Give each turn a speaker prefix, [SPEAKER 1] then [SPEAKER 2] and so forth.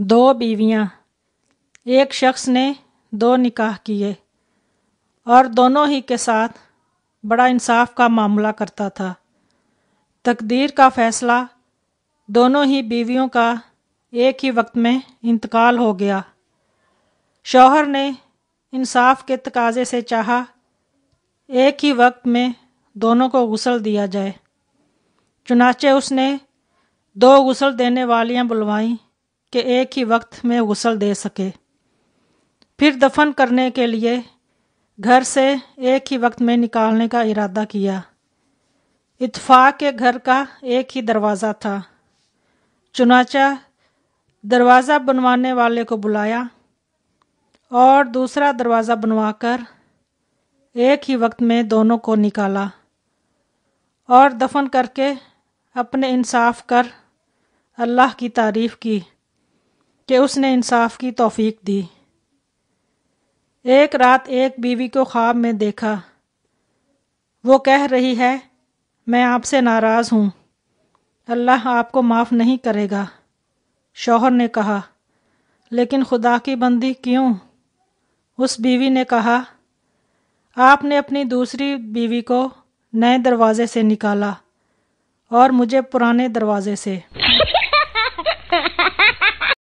[SPEAKER 1] दो बीवियाँ एक शख्स ने दो निकाह किए और दोनों ही के साथ बड़ा इंसाफ का मामला करता था तकदीर का फैसला दोनों ही बीवियों का एक ही वक्त में इंतकाल हो गया शौहर ने इंसाफ के तकाजे से चाहा एक ही वक्त में दोनों को गुसल दिया जाए चुनाचे उसने दो गुसल देने वालियां बुलवाईं कि एक ही वक्त में गसल दे सके फिर दफन करने के लिए घर से एक ही वक्त में निकालने का इरादा किया इतफाक के घर का एक ही दरवाज़ा था चुनाचा दरवाज़ा बनवाने वाले को बुलाया और दूसरा दरवाज़ा बनवाकर एक ही वक्त में दोनों को निकाला और दफन करके अपने इंसाफ कर अल्लाह की तारीफ़ की कि उसने इंसाफ की तोफ़ीक दी एक रात एक बीवी को ख्वाब में देखा वो कह रही है मैं आपसे नाराज़ हूँ अल्लाह आपको माफ़ नहीं करेगा शौहर ने कहा लेकिन खुदा की बंदी क्यों उस बीवी ने कहा आपने अपनी दूसरी बीवी को नए दरवाज़े से निकाला और मुझे पुराने दरवाज़े से